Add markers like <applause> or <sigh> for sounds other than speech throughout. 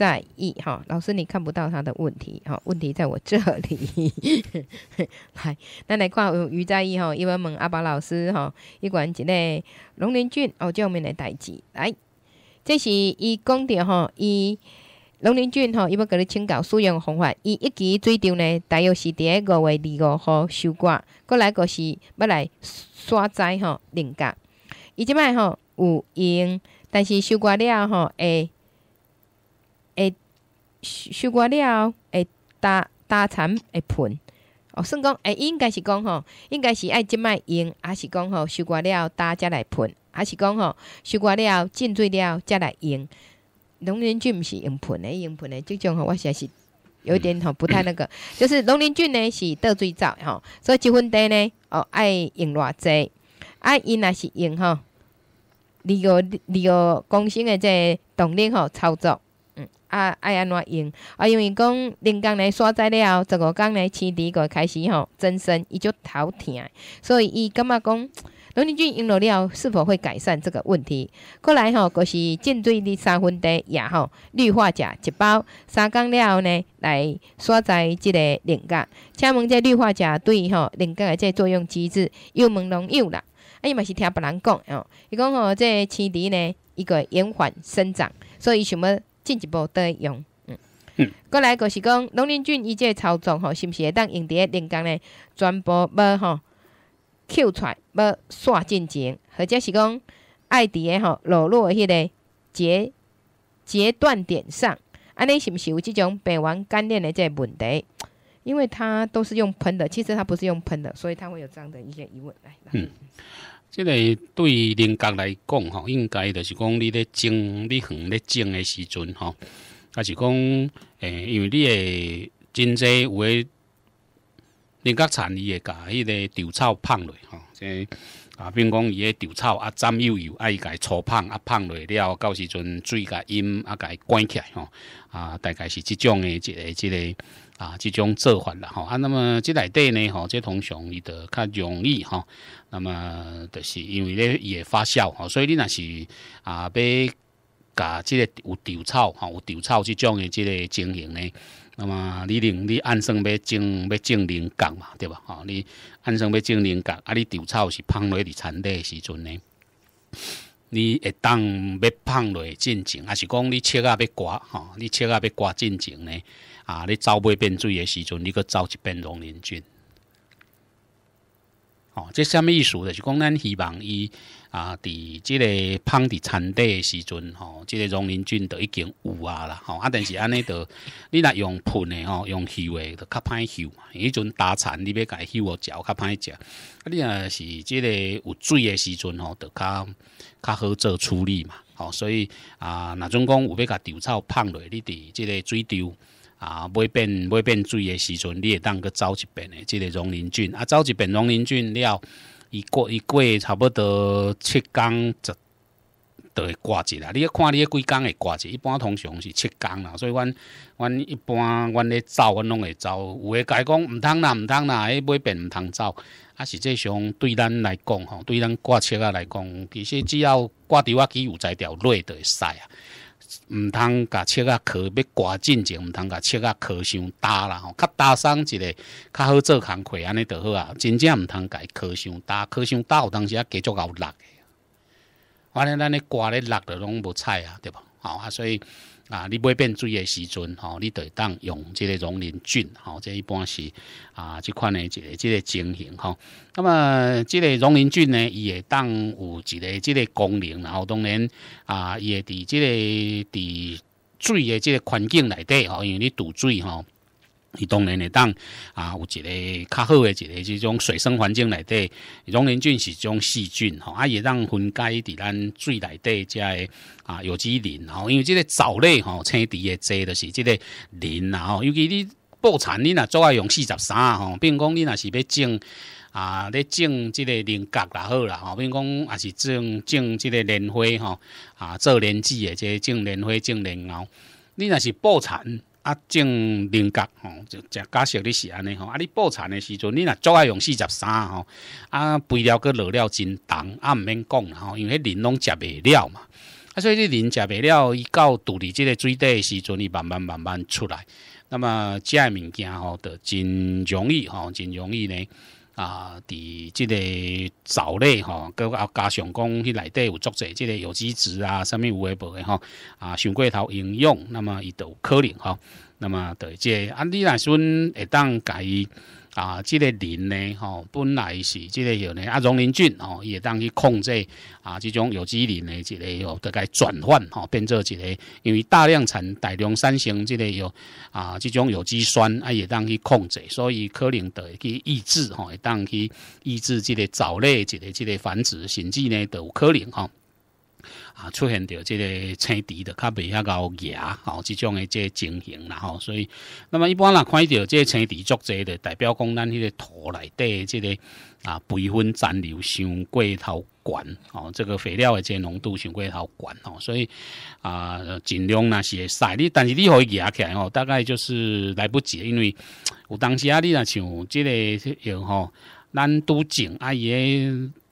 在意哈，老师你看不到他的问题哈，问题在我这里。<laughs> 来，那来有余在意哈，伊问问阿宝老师哈，伊管一个龙林俊哦，叫面来代志。来，这是伊讲的哈，伊龙林俊哈，伊要给你请教使用方法。伊一期水苗呢，大约是伫咧五月二五号收割，过来个是要来刷栽哈，另格。伊即摆哈有用，但是收割了哈，会。会收割了，会打打残会喷。哦，算讲诶，应该是讲吼，应该是爱即摆用，还是讲吼收割了打则来喷，还是讲吼收割了浸水了则来用。农林菌毋是用喷诶，用喷诶，即种吼我诚实有点吼 <coughs> 不太那个。就是农林菌呢是得最早吼，所以结婚地呢哦爱用偌济，爱用若是用吼。二个二个公司的这动力吼操作。啊，爱安怎用？啊，因为讲鳞茎来刷栽了，十五刚来青苔个开始吼增生，伊就头疼，所以伊感觉讲龙井菌用了了是否会改善这个问题？过来吼，就是浸水伫三分地，也吼，氯化钾一包，三工了后呢来刷栽即个鳞茎。请问这氯化钾对吼鳞茎个这作用机制又朦胧又啦？啊，伊嘛是听别人讲吼，伊讲吼这青苔呢一个延缓生长，所以想要。进一步的用，嗯，过来，我是讲农林伊即个操作吼，是毋是会当用伫咧林工咧全部要吼？扣出来要煞进前，或者是讲爱伫咧吼裸露迄个截截断点上，安尼是毋是有即种变完干裂的个问题？因为它都是用喷的，其实它不是用喷的，所以它会有这样的一些疑问来。即个对菱角来讲吼，应该就是讲你咧种，你恒咧种的时阵吼，也是讲诶，因为你诶真侪有诶角格产会甲迄个稻草胖落吼，即啊并讲伊迄稻草啊油幼幼伊甲粗胖啊胖落了，到时阵水甲淹啊甲关起来吼，啊大概是即种诶即个即个。啊，这种做法啦，吼啊，那么这内底呢，吼，这通常伊得较容易，吼，那么就是因为咧伊也发酵，吼，所以你若是啊，要甲即个有稻草、吼，有稻草即种的即个经营呢，那么你另你按算要种要种林埂嘛，对吧？吼，你按算要种林埂，啊，你稻草是芳落伫田底时阵呢？你会当要胖落进情，还是讲你切啊要刮吼？你切啊要刮进情呢？啊，你走袂变水的时阵，你个走一遍龙鳞菌。哦，这虾米意思咧？是讲咱希望伊。啊！伫即个芳伫铲地时阵吼，即个溶林菌都已经有啊啦吼啊！但是安尼都，<laughs> 你若用喷诶吼，用嗅诶都较歹嘛，迄阵打残，你要伊嗅互嚼较歹食，啊，你若是即个有水诶时阵吼，都较较好做处理嘛。哦，所以啊，若准讲有要甲稻草芳落，你伫即个水里啊，买变买变水的时阵，你会当个走一遍的即个溶林菌啊，走一遍溶林菌了。伊过伊过差不多七工就就会挂一啦。你要看你迄几工会挂一，一般通常是七工啦。所以阮阮一般阮咧走，阮拢会走。有诶家讲毋通啦，毋通啦，迄买便毋通走。啊，实际上对咱来讲吼，对咱挂车啊来讲，其实只要挂伫我机有才条内就会使啊。毋通甲切啊，棵要刮真净，毋通甲切啊，棵伤大啦吼，较焦松一个，较好做工课安尼著好啊。真正毋通甲棵伤大，棵伤大有当时啊，结作拗落的。反正咱咧割咧落着拢无菜啊，对吧？吼啊，所以。啊，你买变水的时阵吼，你得当用即个溶磷菌吼，即一般是啊，即款诶一个即个情形吼。那么即个溶磷菌呢，伊会当有一个即个功能，然后当然啊，伊会伫即个伫水的即个环境内底吼，因为你渡水吼。伊当然会当啊有一个较好诶一个即种水生环境内底，种菌是种细菌吼，啊伊当分解伫咱水内底遮个啊有机磷吼，因为即个藻类吼，青苔侪都是即个磷啦吼，尤其你布产你若做爱用四十三吼，并讲你若是要种啊咧种即个菱角啦好啦吼，比如讲也是种种即个莲花吼啊做莲子诶，即种莲花种莲藕，你若是布产。啊，种菱角吼，就假设你是安尼吼，啊，你捕产的时阵，你若足爱用四十三吼，啊，肥料佮落了真重，啊，毋免讲吼，因为迄菱拢食袂了嘛，啊，所以你菱食袂了，伊到伫立即个水底的时阵，伊慢慢慢慢出来，那么借物件吼，就真容易吼，真容易呢。啊，伫即个藻类吼，佮加上讲迄内底有作者即个有机质啊，啥物有诶无诶吼，啊，上过头应用，那么伊都可能吼。那么，对这啊，你来说会当介啊？这个磷呢，吼，本来是这个有呢啊，溶磷菌吼，也当去控制啊，这种有机磷的这个有，给它转换吼，变做一个，因为大量产大量生成这个有啊，这种有机酸啊，也当去控制，所以可能得去抑制吼，会当去抑制这个藻类这个这个繁殖，甚至呢，都有可能哈。啊，出现着这个青苔的，它比较咬哦，这种的这情形然后，所以那么一般啦，看到这青苔足灾的，代表讲咱迄个土内底这个啊，肥分残留上过头悬哦，这个肥料的这浓度上过头悬哦，所以啊，尽量那是晒你，但是你以咬起来哦，大概就是来不及，因为有当时啊，你若像这个样咱拄种啊，伊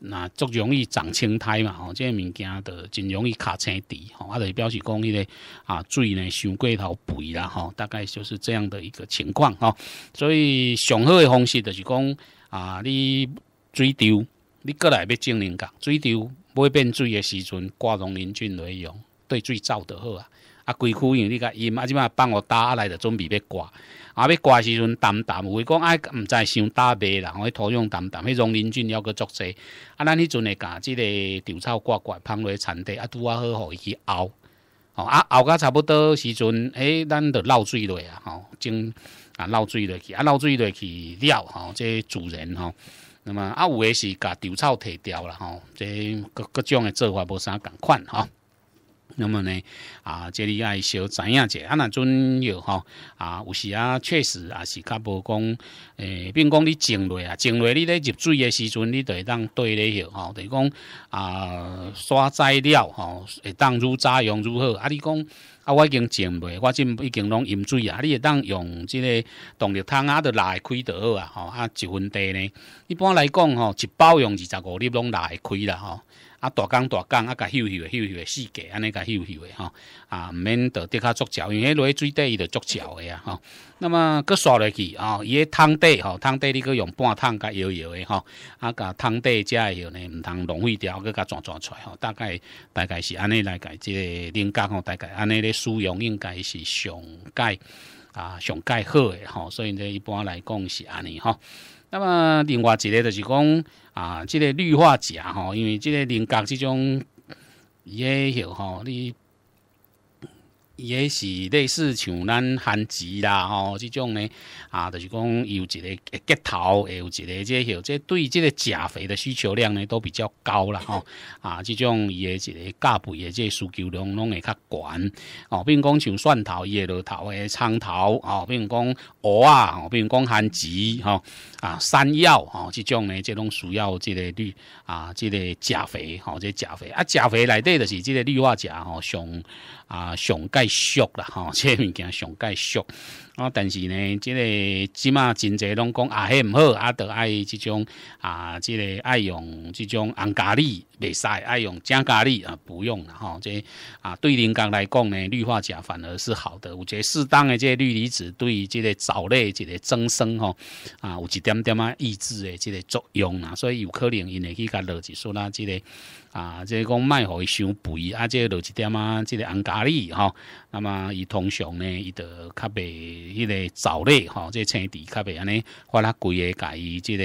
那足容易长青苔嘛吼，这个物件着真容易卡青苔吼，啊，就是表示讲迄个啊水呢伤过头肥啦吼，大概就是这样的一个情况吼，所以上好的方式着是讲啊，你水稻，你过来要种菱角，水稻买变水的时阵挂农林菌来用，对水造着好啊，啊，规区用你甲因啊，即摆放互打啊，来着，准备要挂。啊，要割时阵淡淡，有会讲爱唔再伤打白啦。我土壤淡淡，迄种林俊要佮做些。啊，咱迄阵会搞即个稻草割割，放落田地啊，拄啊好好伊去沤。吼，啊，沤个差不多时阵，哎，咱就漏水落啊，吼，种啊漏水落去，啊漏水落去料，吼，即主人吼。那么啊，有也是甲稻草摕掉了，吼，即各各种的做法无啥共款，哈。那么呢，啊，这里爱小知影者，啊，那阵有吼啊，有时啊，确实也是较无讲，诶，并讲你种落啊，种落你咧入水的时阵，你就会当对咧，吼，就讲啊，刷栽料，吼，会当如早用如何？啊，你讲啊，我已经种袂，我即已经拢饮水啊，你会当用即个动力汤啊，都拉开得啊，吼，啊，一分地呢，一般来讲，吼，一包用二十五粒拢拉开啦，吼。啊，大缸大缸，啊，甲休休的休，四的格，安尼甲休休的吼，啊，毋免倒滴较足脚，因为落去水底伊就足脚的啊，吼，那么搁刷落去吼，伊个汤底吼，汤底你搁用半汤甲摇摇的吼，啊，甲汤底遮个呢，毋通浪费掉，搁甲转转出吼，大概大概是安尼来解即个灵感吼，大概安尼咧使用应该是上佳啊，上佳好诶吼，所以呢，一般来讲是安尼吼。那么另外一个就是讲。啊，这个氯化钾吼，因为即个临角即种也有吼，你。也是类似像咱番薯啦吼，即种呢啊，就是讲有一个骨头，也有一个即许，即对这个钾肥的需求量呢都比较高啦吼啊，即种伊也一个钾肥也即需求量拢会较悬哦，并讲像蒜头、叶落头、诶葱头哦，并讲吼，啊，并讲番薯吼啊山药哦，即种呢即拢需要即个绿啊即个钾肥吼，即钾肥啊钾肥内底就是即个氯化钾吼，上啊上钙。俗啦，吼，这物件上介俗啊。但是呢，即个即码真侪拢讲啊，迄唔好，啊，都爱即种啊，即个爱用即种红咖喱袂使爱用正咖喱啊，不用啦，吼，即啊对人纲来讲呢，氯化钾反而是好的，有即适当的即氯离子对于即个藻类这个增生吼啊，有一点点啊抑制的即个作用啦，所以有可能因为去甲落去，束啦，这即个。啊，即讲卖互伊伤肥，啊，即落一点啊，即个红咖喱吼，那么伊通常呢，伊就较袂迄个藻类吼，即个青底较袂安尼，发啦贵个甲伊即个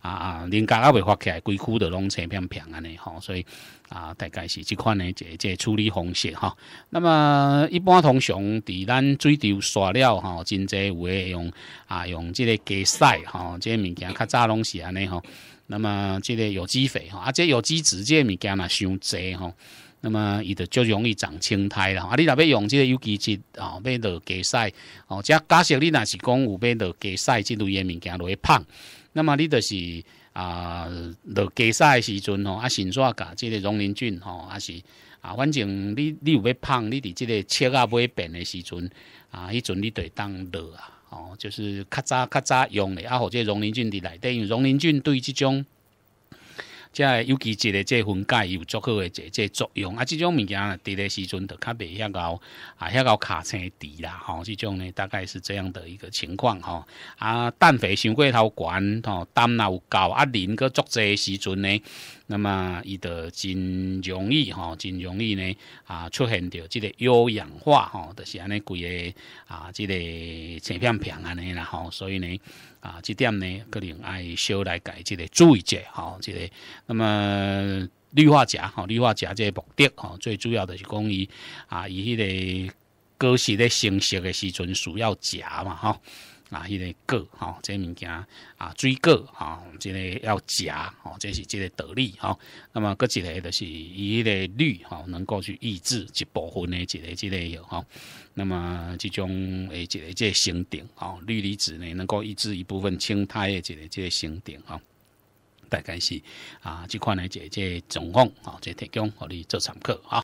啊啊，人家阿袂发起来，规区都拢青片片安尼吼，所以啊，大概是即款呢，即即处理方式吼。那么一般通常伫咱水道刷料吼，真济有诶用啊，用即个加屎吼，即个物件较早拢是安尼吼。那么即个有机肥吼，啊即有机质即个物件也伤侪吼，那么伊就就容易长青苔啦。啊，你若要用即个有机质吼，要落鸡屎，哦，即假设你若是讲有要落鸡屎即类嘅物件落去胖，那么你就是啊落鸡屎时阵吼，啊新刷甲即个溶林菌吼，啊是啊反正你你有要胖，你伫即个切啊买扁的时阵啊，迄阵你得当落啊。哦，就是较早较早用的，啊，或者溶磷菌伫内底，因为溶磷菌对这种，即系尤其一个即分解有足够的即即作用，啊，即种物件伫咧时阵就较袂遐高，啊，遐高卡车滴啦，吼，即种呢大概是这样的一个情况，吼，啊，氮肥伤过头悬，吼，氮也有够啊，磷个足济时阵呢。那么伊著真容易吼，真容易呢啊，出现着即个氧化吼，就是安尼规个啊，即个青片平安尼啦吼。所以呢啊，即点呢可能爱少来改即个注意者吼，即个那么氯化钾吼，氯化钾这个目的吼，最主要的是讲伊啊，伊迄个果实咧成熟诶时阵需要钾嘛吼。啊，迄个果，吼，即物件，啊，水果，吼，即个要食吼，这是即个道理吼。那么，搁一个就是伊个氯，吼，能够去抑制一部分的即个即个药吼。那么，即种诶，即个即个沉定，吼，氯离子呢能够抑制一部分青苔的即个即个沉定，吼。大概是啊，即款诶即个状况，吼，即提供互你做参考，啊。